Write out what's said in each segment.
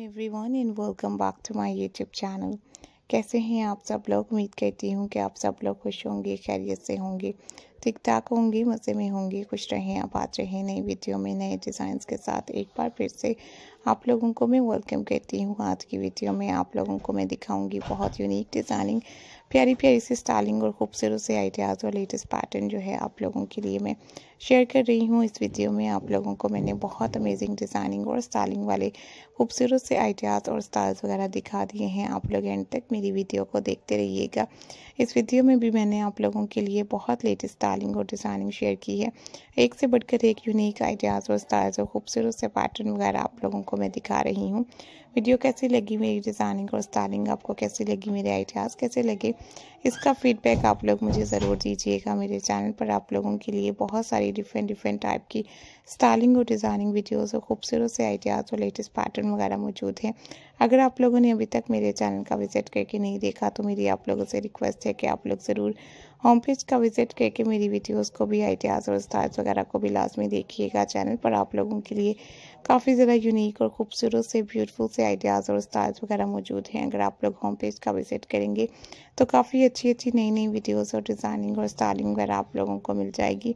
every everyone and welcome back to my YouTube channel कैसे हैं आप सब लोग उम्मीद करती हूँ कि आप सब लोग खुश होंगे खैरियत से होंगे ठीक ठाक होंगी मज़े में होंगी खुश रहें आप आबाद रहें नई वीडियो में नए डिज़ाइंस के साथ एक बार फिर से आप लोगों को मैं वेलकम करती हूँ आज की वीडियो में आप लोगों को मैं दिखाऊंगी बहुत यूनिक डिज़ाइनिंग प्यारी प्यारी सी स्टाइलिंग और खूबसूरत से आइडियाज़ और लेटेस्ट पैटर्न जो है आप लोगों के लिए मैं शेयर कर रही हूँ इस वीडियो में आप लोगों को मैंने बहुत अमेजिंग डिज़ाइनिंग और स्टाइलिंग वाले खूबसूरत से आइडियाज़ और स्टाइल्स वगैरह दिखा दिए हैं आप लोग एंड तक मेरी वीडियो को देखते रहिएगा इस वीडियो में भी मैंने आप लोगों के लिए बहुत लेटेस्ट स्टाइलिंग और डिज़ाइनिंग शेयर की है एक से बढ़कर एक यूनिक आइडियाज़ और स्टाइल्स और खूबसूरत से पैटर्न वगैरह आप लोगों को मैं दिखा रही हूँ वीडियो कैसी लगी मेरी डिज़ाइनिंग और स्टाइलिंग आपको कैसी लगी मेरे आइडियाज़ कैसे लगे इसका फीडबैक आप लोग मुझे ज़रूर दीजिएगा मेरे चैनल पर आप लोगों के लिए बहुत सारी डिफरेंट डिफरेंट टाइप की स्टाइलिंग और डिज़ाइनिंग वीडियोज़ और खूबसूरत से आइडियाज़ और लेटेस्ट पैटर्न वगैरह मौजूद हैं अगर आप लोगों ने अभी तक मेरे चैनल का विज़िट करके नहीं देखा तो मेरी आप लोगों से रिक्वेस्ट है कि आप लोग ज़रूर होम पेज का विज़िट करके मेरे मेरी वीडियोस को भी आइडियाज़ और स्टाइल्स वगैरह को भी लाजमी देखिएगा चैनल पर आप लोगों के लिए काफ़ी ज़्यादा यूनिक और खूबसूरत से ब्यूटीफुल से आइडियाज़ और स्टाइल्स वगैरह मौजूद हैं अगर आप लोग होम पेज का विजिट करेंगे तो काफ़ी अच्छी अच्छी नई नई वीडियोज़ और डिज़ाइनिंग और स्टाइलिंग वगैरह आप लोगों को मिल जाएगी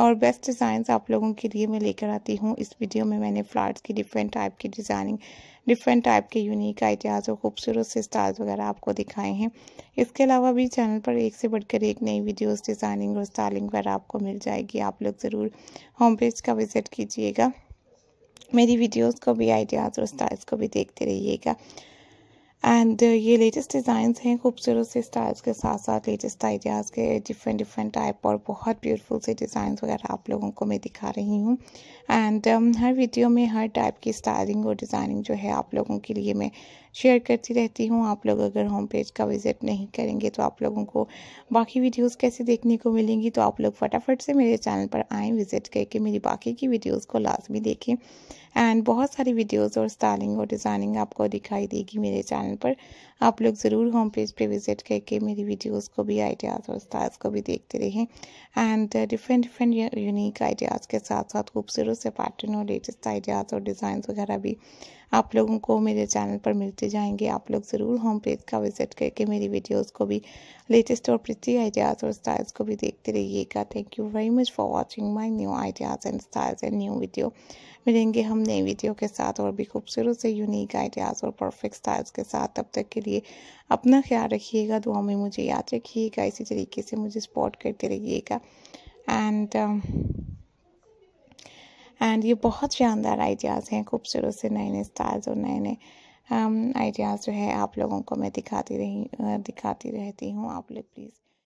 और बेस्ट डिज़ाइंस आप लोगों के लिए मैं लेकर आती हूँ इस वीडियो में मैंने फ्लावर्स की डिफरेंट टाइप की डिज़ाइनिंग डिफरेंट टाइप के यूनिक आइडियाज़ और खूबसूरत से स्टाइल्स वगैरह आपको दिखाए हैं इसके अलावा भी चैनल पर एक से बढ़कर एक नई वीडियोस डिज़ाइनिंग और स्टाइलिंग वगैरह आपको मिल जाएगी आप लोग ज़रूर होम पेज का विज़िट कीजिएगा मेरी वीडियोज़ को भी आइडियाज़ और स्टाइल्स को भी देखते रहिएगा एंड uh, ये लेटेस्ट डिज़ाइंस हैं खूबसूरत से स्टाइल्स के साथ साथ लेटेस्ट आइडियाज़ के डिफरेंट डिफरेंट टाइप और बहुत ब्यूटीफुल से डिज़ाइंस वगैरह आप लोगों को मैं दिखा रही हूँ एंड um, हर वीडियो में हर टाइप की स्टाइलिंग और डिज़ाइनिंग जो है आप लोगों के लिए मैं शेयर करती रहती हूँ आप लोग अगर होम पेज का विज़िट नहीं करेंगे तो आप लोगों को बाकी वीडियोस कैसे देखने को मिलेंगी तो आप लोग फटाफट से मेरे चैनल पर आएँ विज़िट करके मेरी बाकी की वीडियोस को लाजमी देखें एंड बहुत सारी वीडियोस और स्टाइलिंग और डिज़ाइनिंग आपको दिखाई देगी मेरे चैनल पर आप लोग ज़रूर होम पेज पे विज़िट करके मेरी वीडियोज़ को भी आइडियाज़ और स्टाइल्स को भी देखते रहें and different different unique ideas के साथ साथ खूबसूरत से पैटर्न और लेटेस्ट आइडियाज़ और डिज़ाइन वगैरह भी आप लोगों को मेरे चैनल पर मिलते जाएंगे आप लोग ज़रूर होम पेज का विज़िट करके मेरी वीडियोस को भी लेटेस्ट और प्रति आइडियाज़ और स्टाइल्स को भी देखते रहिएगा thank you very much for watching my new ideas and styles and new video मिलेंगे हम नई वीडियो के साथ और भी खूबसूरत से यूनिक आइडियाज़ और परफेक्ट स्टाइल्स के साथ तब तक के लिए अपना ख्याल रखिएगा दुआ में मुझे याद रखिएगा इसी तरीके से मुझे सपोर्ट करते रहिएगा एंड एंड ये बहुत शानदार आइडियाज़ हैं खूबसूरत से नए नए स्टाइल्स और नए नए आइडियाज़ जो है आप लोगों को मैं दिखाती रही दिखाती रहती हूँ आप लोग प्लीज़